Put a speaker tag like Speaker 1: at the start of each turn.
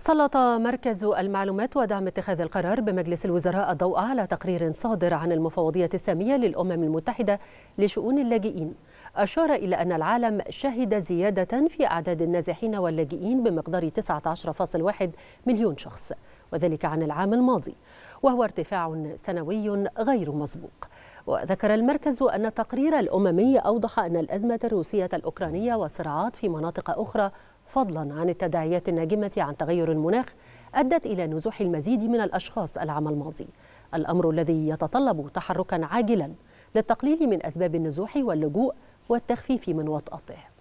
Speaker 1: سلط مركز المعلومات ودعم اتخاذ القرار بمجلس الوزراء الضوء على تقرير صادر عن المفوضية السامية للأمم المتحدة لشؤون اللاجئين أشار إلى أن العالم شهد زيادة في أعداد النازحين واللاجئين بمقدار 19.1 مليون شخص وذلك عن العام الماضي وهو ارتفاع سنوي غير مسبوق وذكر المركز أن التقرير الأممي أوضح أن الأزمة الروسية الأوكرانية والصراعات في مناطق أخرى فضلا عن التداعيات الناجمة عن تغير المناخ أدت إلى نزوح المزيد من الأشخاص العام الماضي الأمر الذي يتطلب تحركا عاجلا للتقليل من أسباب النزوح واللجوء والتخفيف من وطأته